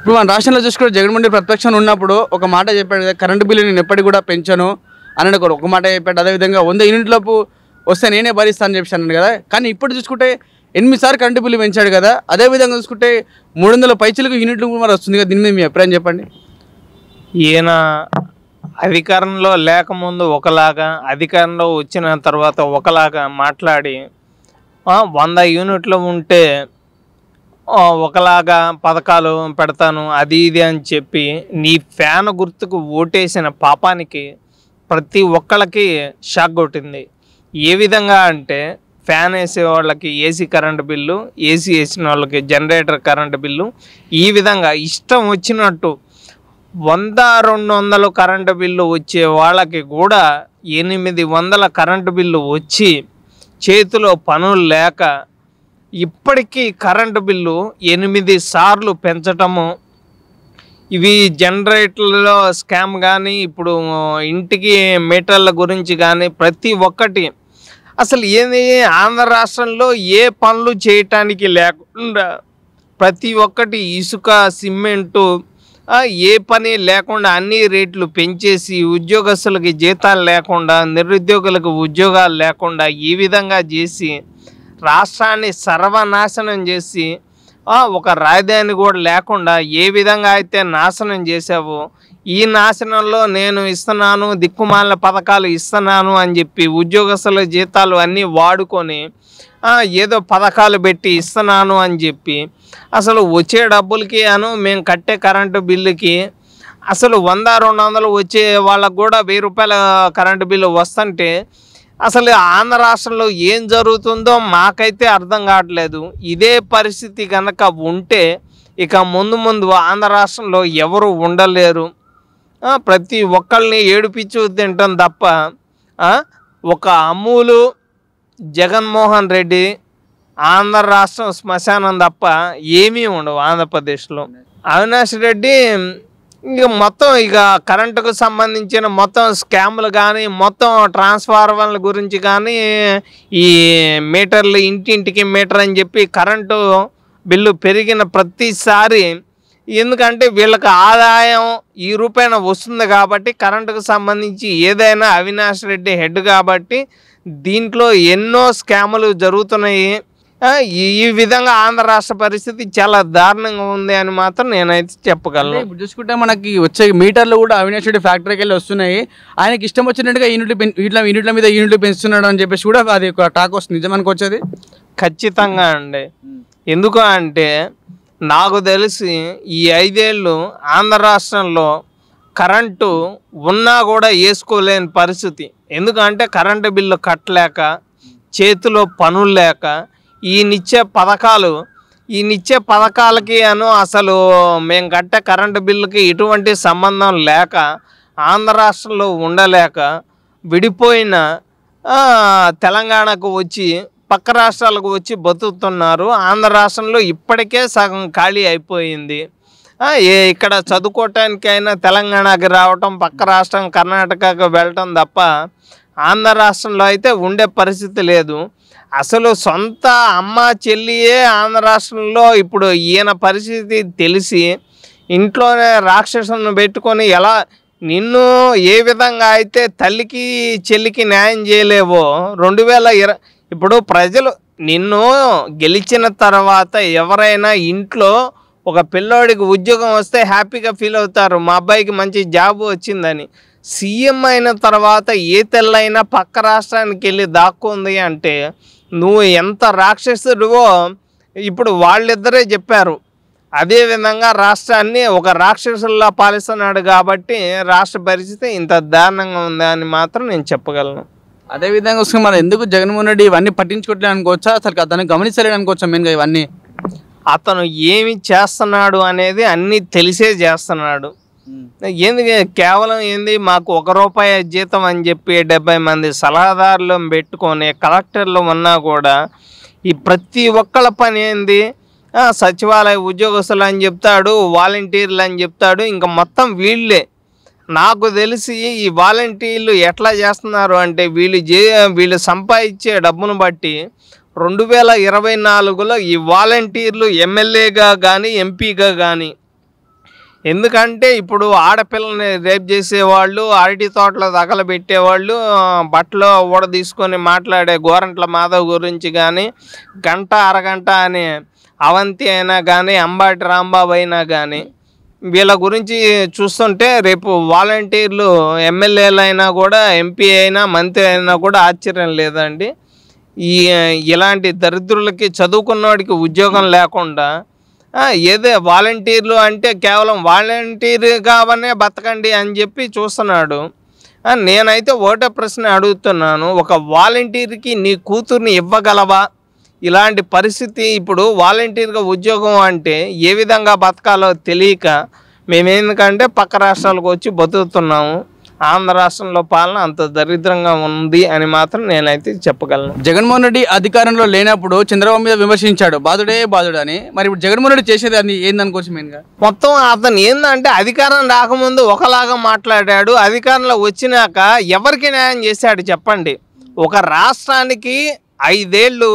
ఇప్పుడు మన రాష్ట్రంలో చూసుకుంటే జగన్మోహన్ రెడ్డి ప్రత్యక్షం ఉన్నప్పుడు ఒక మాట చెప్పాడు కదా కరెంటు బిల్లు నేను ఎప్పటికి కూడా పెంచను అని ఒక మాట చెప్పాడు అదేవిధంగా వంద యూనిట్లపు వస్తే నేనే భరిస్తానని చెప్పి అన్నాడు కదా కానీ ఇప్పుడు చూసుకుంటే ఎనిమిదిసార్లు కరెంటు బిల్లు పెంచాడు కదా అదేవిధంగా చూసుకుంటే మూడు వందల పైసలకు యూనిట్లు మరి వస్తుంది కదా దీని మీద మీ అభిప్రాయం చెప్పండి ఈయన అధికారంలో లేకముందు ఒకలాగా అధికారంలో వచ్చిన తర్వాత ఒకలాగా మాట్లాడి వంద యూనిట్లు ఉంటే ఒకలాగా పథకాలు పెడతాను అది ఇది అని చెప్పి నీ ఫ్యాన్ గుర్తుకు ఓటేసిన పాపానికి ప్రతి ఒక్కళ్ళకి షాక్ కొట్టింది ఏ విధంగా అంటే ఫ్యాన్ వేసే వాళ్ళకి ఏసీ కరెంటు బిల్లు ఏసీ వేసిన వాళ్ళకి జనరేటర్ కరెంటు బిల్లు ఈ విధంగా ఇష్టం వచ్చినట్టు వంద రెండు వందలు కరెంటు బిల్లు వచ్చే వాళ్ళకి కూడా ఎనిమిది వందల కరెంటు బిల్లు వచ్చి చేతిలో పనులు లేక ఇప్పటికీ కరెంటు బిల్లు ఎనిమిది సార్లు పెంచటము ఇవి జనరేటర్లో స్కామ్ కానీ ఇప్పుడు ఇంటికి మీటర్ల గురించి కానీ ప్రతి ఒక్కటి అసలు ఏది ఆంధ్ర రాష్ట్రంలో ఏ పనులు చేయటానికి లేకుండా ప్రతి ఒక్కటి ఇసుక సిమెంటు ఏ పని లేకుండా అన్ని రేట్లు పెంచేసి ఉద్యోగస్తులకి జీతాలు లేకుండా నిరుద్యోగులకు ఉద్యోగాలు లేకుండా ఈ విధంగా చేసి రాష్ట్రాన్ని సర్వనాశనం చేసి ఒక రాజధాని కూడా లేకుండా ఏ విధంగా అయితే నాశనం చేసావో ఈ నాశనంలో నేను ఇస్తున్నాను దిక్కుమాలిన పథకాలు ఇస్తున్నాను అని చెప్పి ఉద్యోగస్తుల జీతాలు అన్నీ వాడుకొని ఏదో పథకాలు పెట్టి ఇస్తున్నాను అని చెప్పి అసలు వచ్చే డబ్బులకి అను మేము కట్టే కరెంటు బిల్లుకి అసలు వంద రెండు వందలు వచ్చే వాళ్ళకు కూడా వెయ్యి రూపాయల కరెంటు బిల్లు వస్తుంటే అసలు ఆంధ్ర రాష్ట్రంలో ఏం జరుగుతుందో మాకైతే అర్థం కావట్లేదు ఇదే పరిస్థితి కనుక ఉంటే ఇక ముందు ముందు ఆంధ్ర రాష్ట్రంలో ఎవరు ఉండలేరు ప్రతి ఒక్కళ్ళని ఏడిపించు తింటాం తప్ప ఒక అమూలు జగన్మోహన్ రెడ్డి ఆంధ్ర రాష్ట్రం శ్మశానం తప్ప ఏమీ ఉండవు ఆంధ్రప్రదేశ్లో అవినాష్ రెడ్డి ఇక మొత్తం ఇక కరెంటుకు సంబంధించిన మొత్తం స్కామ్లు కానీ మొత్తం ట్రాన్స్ఫార్మర్ల గురించి కానీ ఈ మీటర్లు ఇంటింటికి మీటర్ అని చెప్పి కరెంటు బిల్లు పెరిగిన ప్రతిసారి ఎందుకంటే వీళ్ళకి ఆదాయం ఈ రూపాయన వస్తుంది కాబట్టి కరెంటుకు సంబంధించి ఏదైనా అవినాష్ రెడ్డి హెడ్ కాబట్టి దీంట్లో ఎన్నో స్కాములు జరుగుతున్నాయి ఈ విధంగా ఆంధ్ర రాష్ట్ర పరిస్థితి చాలా దారుణంగా ఉంది అని మాత్రం నేనైతే చెప్పగలను ఇప్పుడు చూసుకుంటే మనకి వచ్చే మీటర్లు కూడా అవినాష్ రెడ్డి ఫ్యాక్టరీకి వెళ్ళి వస్తున్నాయి ఆయనకి ఇష్టం వచ్చినట్టుగా యూనిట్లు వీటిలో యూనిట్ల మీద యూనిట్లు పెంచుతున్నాడు అని చెప్పేసి కూడా అది ఒక టాక్ వస్తుంది నిజమానికి వచ్చేది ఖచ్చితంగా అండి ఎందుకు అంటే నాకు తెలిసి ఈ ఐదేళ్ళు ఆంధ్ర రాష్ట్రంలో కరెంటు ఉన్నా కూడా వేసుకోలేని పరిస్థితి ఎందుకంటే కరెంటు బిల్లు కట్టలేక చేతిలో పనులు లేక ఈ నిత్య పథకాలు ఈ నిత్య పథకాలకి అను అసలు మేము కట్టే కరెంటు బిల్లుకి ఎటువంటి సంబంధం లేక ఆంధ్ర రాష్ట్రంలో ఉండలేక విడిపోయిన తెలంగాణకు వచ్చి పక్క రాష్ట్రాలకు వచ్చి బతుకుతున్నారు ఆంధ్ర రాష్ట్రంలో ఇప్పటికే సగం ఖాళీ అయిపోయింది ఏ ఇక్కడ చదువుకోవటానికైనా తెలంగాణకి రావటం పక్క రాష్ట్రం కర్ణాటకకు వెళ్ళటం తప్ప ఆంధ్ర రాష్ట్రంలో అయితే ఉండే పరిస్థితి లేదు అసలు సొంత అమ్మ చెల్లియే ఆంధ్ర రాష్ట్రంలో ఇప్పుడు ఈయన పరిస్థితి తెలిసి ఇంట్లోనే రాక్షసులను పెట్టుకొని ఎలా నిన్ను ఏ విధంగా అయితే తల్లికి చెల్లికి న్యాయం చేయలేవో రెండు వేల ఇర ఇప్పుడు ప్రజలు నిన్ను గెలిచిన తర్వాత ఎవరైనా ఇంట్లో ఒక పిల్లోడికి ఉద్యోగం వస్తే హ్యాపీగా ఫీల్ అవుతారు మా అబ్బాయికి మంచి జాబ్ వచ్చిందని సీఎం అయిన తర్వాత ఏ తెల్లైనా పక్క రాష్ట్రానికి వెళ్ళి దాక్కుంది అంటే నువ్వు ఎంత రాక్షసుడివో ఇప్పుడు వాళ్ళిద్దరే చెప్పారు అదేవిధంగా రాష్ట్రాన్ని ఒక రాక్షసుల్లా పాలిస్తున్నాడు కాబట్టి రాష్ట్ర పరిస్థితి ఇంత దారుణంగా ఉందా అని మాత్రం నేను చెప్పగలను అదేవిధంగా వస్తే మనం ఎందుకు జగన్మోహన్ రెడ్డి ఇవన్నీ పట్టించుకోవట్లేదు అనుకోవచ్చా అసలు అతను గమనించలేదు అనుకోవచ్చా మెయిన్గా ఇవన్నీ అతను ఏమి చేస్తున్నాడు అనేది అన్నీ తెలిసే చేస్తున్నాడు ఏంది కేవలం ఏంది మాకు ఒక రూపాయి జీతం అని చెప్పి డెబ్బై మంది సలహాదారులు పెట్టుకొని కలెక్టర్లు ఉన్నా కూడా ఈ ప్రతి ఒక్కళ్ళ పని ఏంది సచివాలయ ఉద్యోగస్తులు అని చెప్తాడు వాలంటీర్లు అని చెప్తాడు ఇంకా మొత్తం వీళ్ళే నాకు తెలిసి ఈ వాలంటీర్లు ఎట్లా చేస్తున్నారు అంటే వీళ్ళు జే వీళ్ళు సంపాదించే డబ్బును బట్టి రెండు వేల ఇరవై నాలుగులో ఈ వాలంటీర్లు ఎమ్మెల్యేగా కానీ ఎంపీగా కానీ ఎందుకంటే ఇప్పుడు ఆడపిల్లని రేప్ చేసేవాళ్ళు అరటి తోటలో తగలబెట్టేవాళ్ళు బట్టలు ఊడ తీసుకొని మాట్లాడే గోరంట్ల మాధవ్ గురించి కానీ గంట అరగంట అని అవంతి అయినా కానీ అంబాటి రాంబాబు అయినా కానీ వీళ్ళ గురించి చూస్తుంటే రేపు వాలంటీర్లు ఎమ్మెల్యేలైనా కూడా ఎంపీ అయినా మంత్రి అయినా కూడా ఆశ్చర్యం లేదండి ఈ ఇలాంటి దరిద్రులకి చదువుకున్నవాడికి ఉద్యోగం లేకుండా ఏదే వాలంటీర్లు అంటే కేవలం వాలంటీర్ కావనే బతకండి అని చెప్పి చూస్తున్నాడు నేనైతే ఒకటే ప్రశ్న అడుగుతున్నాను ఒక వాలంటీర్కి నీ కూతుర్ని ఇవ్వగలవా ఇలాంటి పరిస్థితి ఇప్పుడు వాలంటీర్గా ఉద్యోగం అంటే ఏ విధంగా బతకాలో తెలియక మేమేందుకంటే పక్క రాష్ట్రాలకు వచ్చి బతుకుతున్నాము ఆంధ్ర రాష్ట్రంలో పాలన అంత దరిద్రంగా ఉంది అని మాత్రం నేనైతే చెప్పగలను జగన్మోహన్ రెడ్డి అధికారంలో లేనప్పుడు చంద్రబాబు మీద విమర్శించాడు బాధుడే బాధుడు అని మరి ఇప్పుడు జగన్మోహన్ రెడ్డి చేసేది ఏందని ఏందనుకోవచ్చు మెయిన్గా మొత్తం అతను ఏందంటే అధికారం రాకముందు ఒకలాగా మాట్లాడాడు అధికారంలో వచ్చినాక ఎవరికి న్యాయం చేశాడు చెప్పండి ఒక రాష్ట్రానికి ఐదేళ్ళు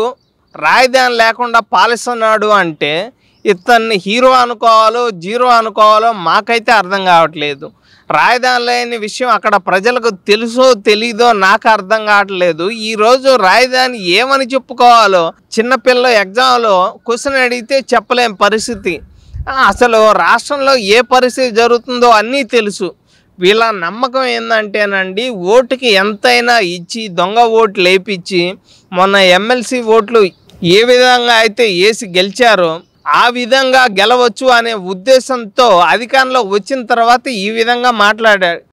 రాజధాని లేకుండా పాలిస్తున్నాడు అంటే ఇతన్ని హీరో అనుకోవాలో జీరో అనుకోవాలో మాకైతే అర్థం కావట్లేదు రాజధాని లేని విషయం అక్కడ ప్రజలకు తెలుసో తెలీదో నాకు అర్థం కావట్లేదు ఈరోజు రాజధాని ఏమని చెప్పుకోవాలో చిన్నపిల్ల ఎగ్జామ్లో క్వశ్చన్ అడిగితే చెప్పలేని పరిస్థితి అసలు రాష్ట్రంలో ఏ పరిస్థితి జరుగుతుందో అన్నీ తెలుసు వీళ్ళ నమ్మకం ఏంటంటేనండి ఓటుకి ఎంతైనా ఇచ్చి దొంగ ఓట్లు లేపించి మొన్న ఎమ్మెల్సీ ఓట్లు ఏ విధంగా అయితే వేసి గెలిచారో ఆ విధంగా గెలవచ్చు అనే ఉద్దేశంతో అధికారంలో వచ్చిన తర్వాత ఈ విధంగా మాట్లాడాడు